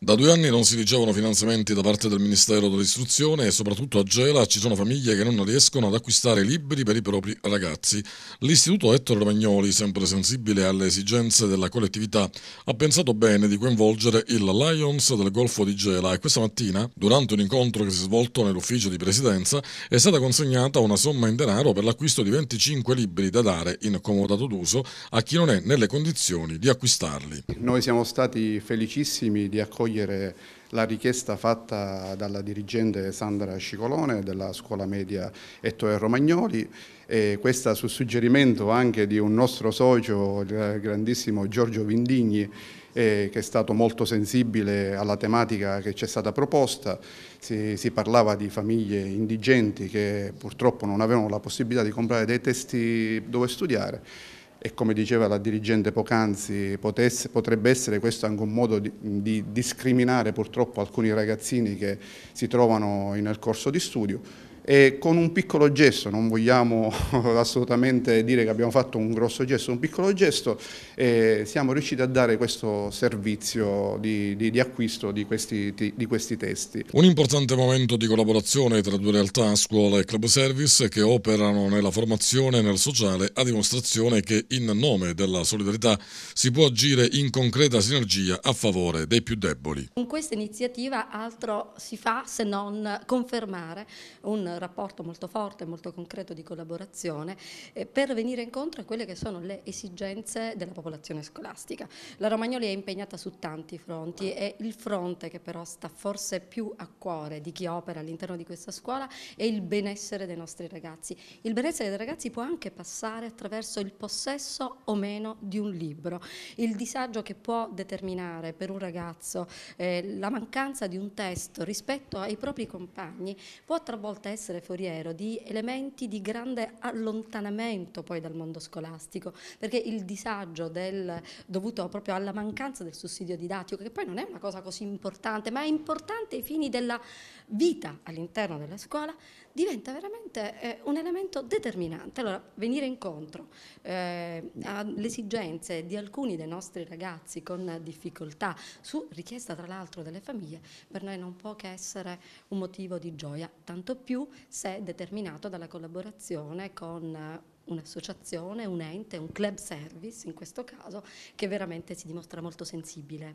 Da due anni non si ricevono finanziamenti da parte del Ministero dell'Istruzione e soprattutto a Gela ci sono famiglie che non riescono ad acquistare libri per i propri ragazzi. L'Istituto Ettore Romagnoli, sempre sensibile alle esigenze della collettività, ha pensato bene di coinvolgere il Lions del Golfo di Gela e questa mattina, durante un incontro che si è svolto nell'ufficio di presidenza, è stata consegnata una somma in denaro per l'acquisto di 25 libri da dare in comodato d'uso a chi non è nelle condizioni di acquistarli. Noi siamo stati felicissimi di accogliere accogliere la richiesta fatta dalla dirigente Sandra Scicolone della scuola media Ettore Romagnoli e questa su suggerimento anche di un nostro socio, il grandissimo Giorgio Vindigni, eh, che è stato molto sensibile alla tematica che ci è stata proposta. Si, si, parlava di famiglie indigenti che purtroppo non avevano la possibilità di comprare dei testi dove studiare e come diceva la dirigente poc'anzi potrebbe essere questo anche un modo di, di, discriminare purtroppo alcuni ragazzini che si trovano nel corso di studio e con un piccolo gesto, non vogliamo assolutamente dire che abbiamo fatto un grosso gesto, un piccolo gesto, eh, siamo riusciti a dare questo servizio di, di, di acquisto di questi, di questi, testi. Un importante momento di collaborazione tra due realtà, scuola e club service, che operano nella formazione e nel sociale a dimostrazione che in nome della solidarietà si può agire in concreta sinergia a favore dei più deboli. Con questa iniziativa altro si fa se non confermare un rapporto molto forte, molto concreto di collaborazione eh, per venire incontro a quelle che sono le esigenze della popolazione scolastica. La Romagnoli è impegnata su tanti fronti e il fronte che però sta forse più a cuore di chi opera all'interno di questa scuola è il benessere dei nostri ragazzi. Il benessere dei ragazzi può anche passare attraverso il possesso o meno di un libro. Il disagio che può determinare per un ragazzo eh, la mancanza di un testo rispetto ai propri compagni può travolta essere essere foriero di elementi di grande allontanamento poi dal mondo scolastico, perché il disagio del, dovuto proprio alla mancanza del sussidio didattico, che poi non è una cosa così importante, ma è importante ai fini della vita all'interno della scuola, diventa veramente eh, un elemento determinante. Allora, venire incontro eh, alle esigenze di alcuni dei nostri ragazzi con difficoltà, su richiesta tra l'altro delle famiglie, per noi non può che essere un motivo di gioia, tanto più se determinato dalla collaborazione con un'associazione, un ente, un club service in questo caso, che veramente si dimostra molto sensibile